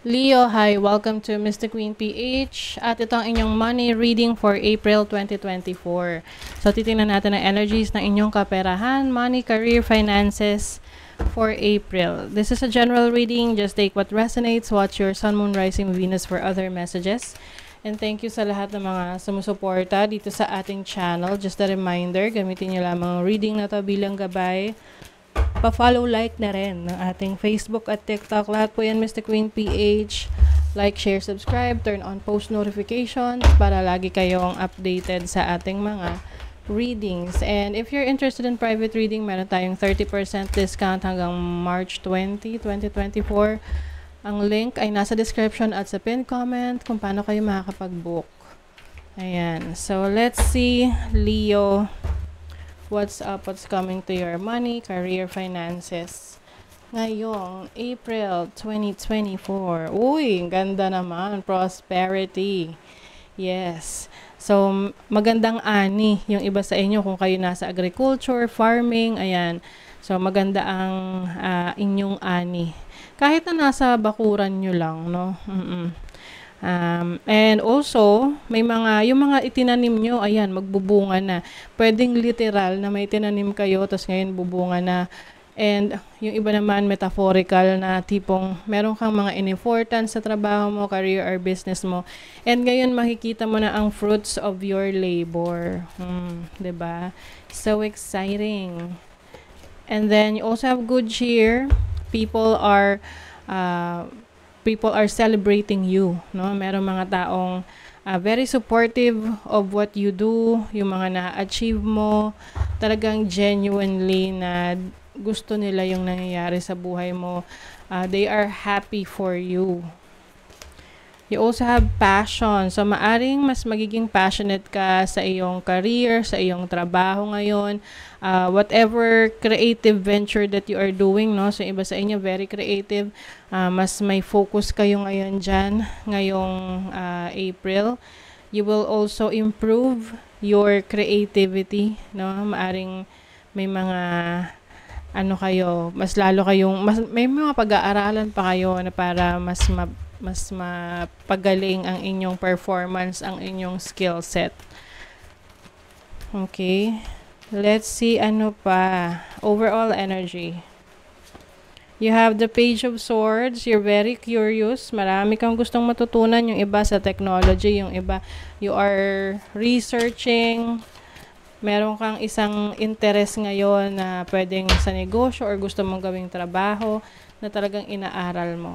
Leo, hi. Welcome to Mr. Queen PH. At ito ang inyong money reading for April 2024. So, titingnan natin ang energies ng inyong kaperahan, money, career, finances for April. This is a general reading. Just take what resonates. Watch your Sun, Moon, Rising, Venus for other messages. And thank you sa lahat ng mga sumusuporta dito sa ating channel. Just a reminder, gamitin niyo lamang reading na to bilang gabay pa-follow like na rin ng ating Facebook at TikTok. Lahat po yan, Mr. Queen PH. Like, share, subscribe, turn on post notifications para lagi kayong updated sa ating mga readings. And if you're interested in private reading, meron tayong 30% discount hanggang March 20, 2024. Ang link ay nasa description at sa pinned comment kung paano kayo makakapag-book. Ayan. So, let's see Leo what's up, what's coming to your money, career, finances. Ngayong April 2024. Uy, ganda naman. Prosperity. Yes. So, magandang ani yung iba sa inyo kung kayo nasa agriculture, farming, ayan. So, maganda ang uh, inyong ani. Kahit na nasa bakuran nyo lang, no? Mm-mm. Um, and also, may mga, yung mga itinanim nyo, ayan, magbubunga na. Pwedeng literal na may itinanim kayo, tapos ngayon bubunga na. And yung iba naman, metaphorical na tipong meron kang mga in-importance sa trabaho mo, career or business mo. And ngayon, makikita mo na ang fruits of your labor. Hmm, ba diba? So exciting. And then, you also have good cheer. People are uh, people are celebrating you, no? Merong mga taong uh, very supportive of what you do, yung mga na-achieve mo, talagang genuinely na gusto nila yung nangyayari sa buhay mo. Uh, they are happy for you, You also have passion. So, maaring mas magiging passionate ka sa iyong career, sa iyong trabaho ngayon, uh, whatever creative venture that you are doing, no? So, iba sa inyo, very creative. Uh, mas may focus kayo ngayon dyan, ngayong uh, April. You will also improve your creativity, no? Maaring may mga ano kayo, mas lalo kayong, mas, may mga pag-aaralan pa kayo na para mas ma, mas mapagaling ang inyong performance, ang inyong skill set. Okay. Let's see ano pa. Overall energy. You have the Page of Swords. You're very curious. Marami kang gustong matutunan. Yung iba sa technology, yung iba you are researching meron kang isang interest ngayon na pwedeng sa negosyo or gusto mong gawing trabaho na talagang inaaral mo.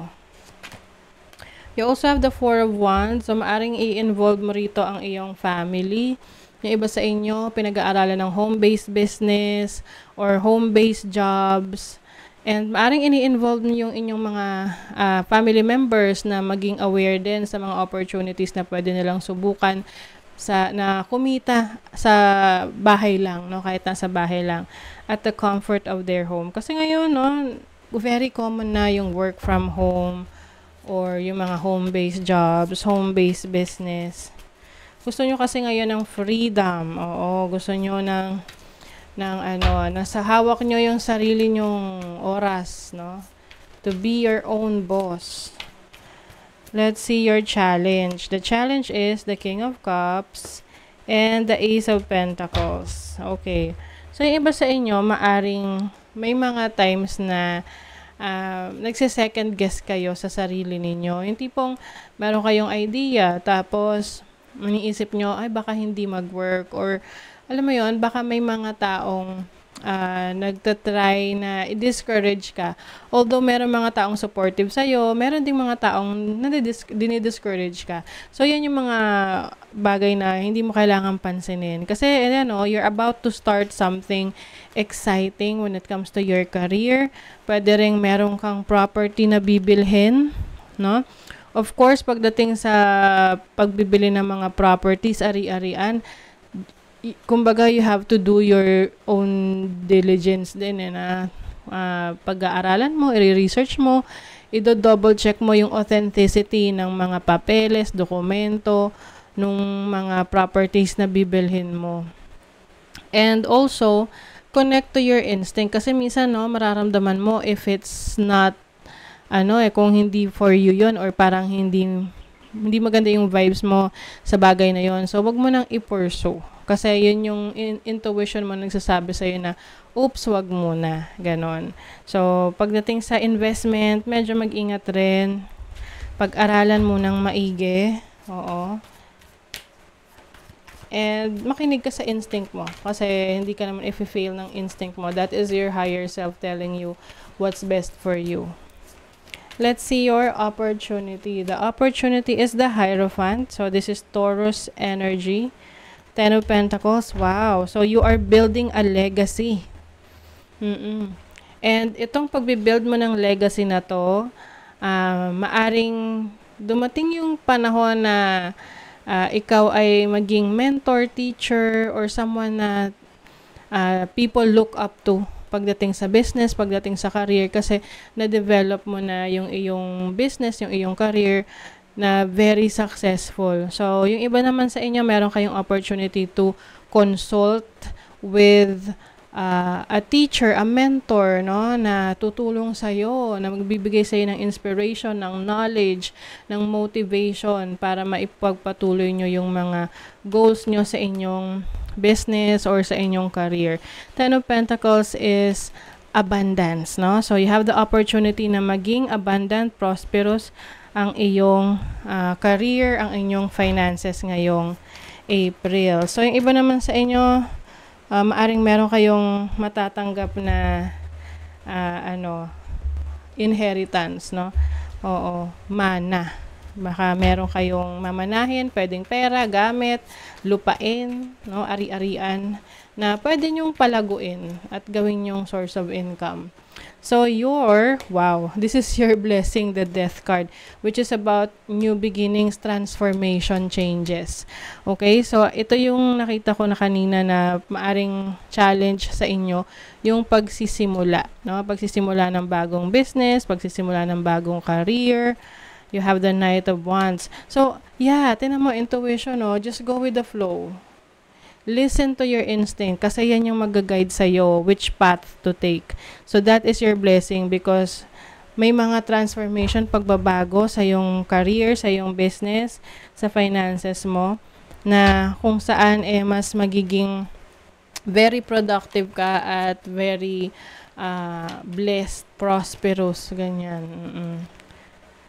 You also have the Four of Wands. So, maaring i-involve mo rito ang iyong family. Yung iba sa inyo, pinag-aaralan ng home-based business or home-based jobs. And maaring ini-involve niyo yung inyong mga uh, family members na maging aware din sa mga opportunities na pwede nilang subukan sa na kumita sa bahay lang no kahit sa bahay lang at the comfort of their home kasi ngayon no very common na yung work from home or yung mga home-based jobs home-based business gusto nyo kasi ngayon ng freedom oo gusto nyo ng ng ano nasa hawak nyo yung sarili nyong oras no to be your own boss Let's see your challenge. The challenge is the King of Cups and the Ace of Pentacles. Okay. So, yung iba sa inyo, maaring may mga times na uh, nagse-second guess kayo sa sarili ninyo. Yung tipong meron kayong idea, tapos iniisip nyo, ay baka hindi mag-work or alam mo yon baka may mga taong uh, nagtatry na i-discourage ka. Although meron mga taong supportive sa'yo, meron ding mga taong dinidiscourage ka. So, yan yung mga bagay na hindi mo kailangan pansinin. Kasi, you oh, know, you're about to start something exciting when it comes to your career. Pwede rin meron kang property na bibilhin, no? Of course, pagdating sa pagbibili ng mga properties, ari-arian, kumbaga you have to do your own diligence din eh, na uh, pag-aaralan mo, i-research mo, i-double check mo yung authenticity ng mga papeles, dokumento, nung mga properties na bibilhin mo. And also, connect to your instinct kasi minsan no, mararamdaman mo if it's not ano eh kung hindi for you yon or parang hindi hindi maganda yung vibes mo sa bagay na yon. So, wag mo nang i-pursue. Kasi yun yung in- intuition mo nagsasabi sa iyo na oops, wag muna, ganon. So, pagdating sa investment, medyo mag-ingat rin. Pag-aralan mo ng maigi. Oo. And makinig ka sa instinct mo kasi hindi ka naman i-fail ng instinct mo. That is your higher self telling you what's best for you. Let's see your opportunity. The opportunity is the Hierophant. So this is Taurus energy. Ten of Pentacles, wow. So, you are building a legacy. Mm-mm. And itong pagbibuild mo ng legacy na to, uh, maaring dumating yung panahon na uh, ikaw ay maging mentor, teacher, or someone na uh, people look up to pagdating sa business, pagdating sa career kasi na-develop mo na yung iyong business, yung iyong career na very successful. So, yung iba naman sa inyo, meron kayong opportunity to consult with uh, a teacher, a mentor, no, na tutulong sa iyo, na magbibigay sa iyo ng inspiration, ng knowledge, ng motivation para maipagpatuloy nyo yung mga goals nyo sa inyong business or sa inyong career. Ten of Pentacles is abundance, no? So you have the opportunity na maging abundant, prosperous, ang iyong uh, career, ang inyong finances ngayong April. So, yung iba naman sa inyo, uh, maaring meron kayong matatanggap na uh, ano, inheritance, no? Oo, mana. Baka meron kayong mamanahin, pwedeng pera, gamit, lupain, no? Ari-arian na pwede nyong palaguin at gawin yung source of income. So your, wow, this is your blessing, the death card, which is about new beginnings, transformation, changes. Okay, so ito yung nakita ko na kanina na maaring challenge sa inyo, yung pagsisimula. No? Pagsisimula ng bagong business, pagsisimula ng bagong career, you have the knight of wands. So, yeah, tinan mo, intuition, no? Oh, just go with the flow listen to your instinct kasi yan yung mag-guide iyo which path to take. So that is your blessing because may mga transformation, pagbabago sa yung career, sa yung business, sa finances mo na kung saan eh mas magiging very productive ka at very uh, blessed, prosperous, ganyan. Mm-mm.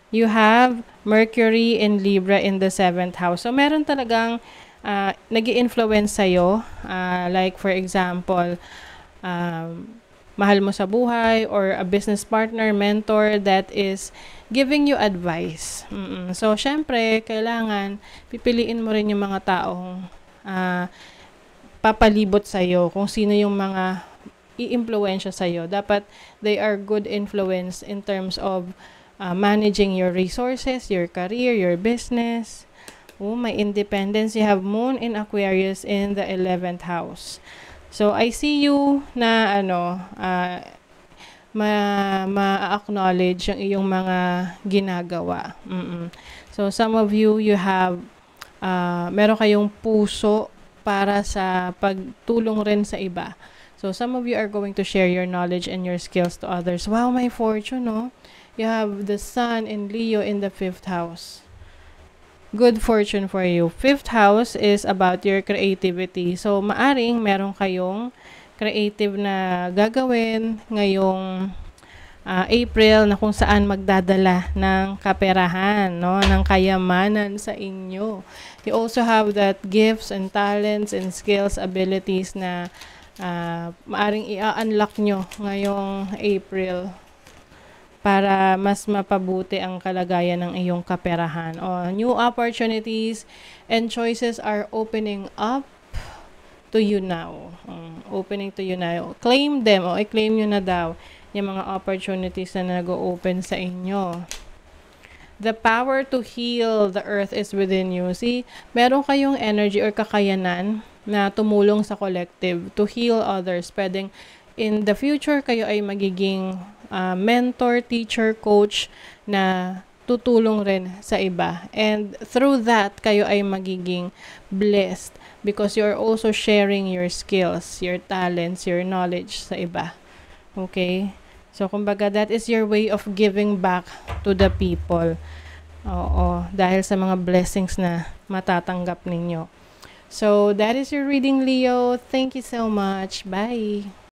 You have Mercury in Libra in the 7th house. So, meron talagang uh, ah, nag influence sa'yo. Uh, like, for example, um, mahal mo sa buhay or a business partner, mentor that is giving you advice. Mm-mm. So, syempre, kailangan pipiliin mo rin yung mga taong uh, papalibot sa'yo kung sino yung mga i-influensya sa'yo. Dapat they are good influence in terms of uh, managing your resources, your career, your business, Oh, my independence, you have moon in Aquarius in the 11th house. So, I see you na, ano, uh, ma-acknowledge ma yung iyong mga ginagawa. Mm-mm. So, some of you, you have, uh, meron kayong puso para sa pagtulong rin sa iba. So, some of you are going to share your knowledge and your skills to others. Wow, my fortune, no? You have the sun in Leo in the fifth house good fortune for you. Fifth house is about your creativity. So, maaring meron kayong creative na gagawin ngayong uh, April na kung saan magdadala ng kaperahan, no, ng kayamanan sa inyo. You also have that gifts and talents and skills, abilities na uh, maaring i-unlock nyo ngayong April para mas mapabuti ang kalagayan ng iyong kaperahan. O, new opportunities and choices are opening up to you now. Um, opening to you now. Claim them. O, i-claim nyo na daw yung mga opportunities na nag-open sa inyo. The power to heal the earth is within you. See, meron kayong energy or kakayanan na tumulong sa collective to heal others. Pwedeng in the future kayo ay magiging uh, mentor, teacher, coach na tutulong rin sa iba. And through that, kayo ay magiging blessed because you're also sharing your skills, your talents, your knowledge sa iba. Okay? So, kumbaga, that is your way of giving back to the people. Oo, dahil sa mga blessings na matatanggap ninyo. So, that is your reading, Leo. Thank you so much. Bye!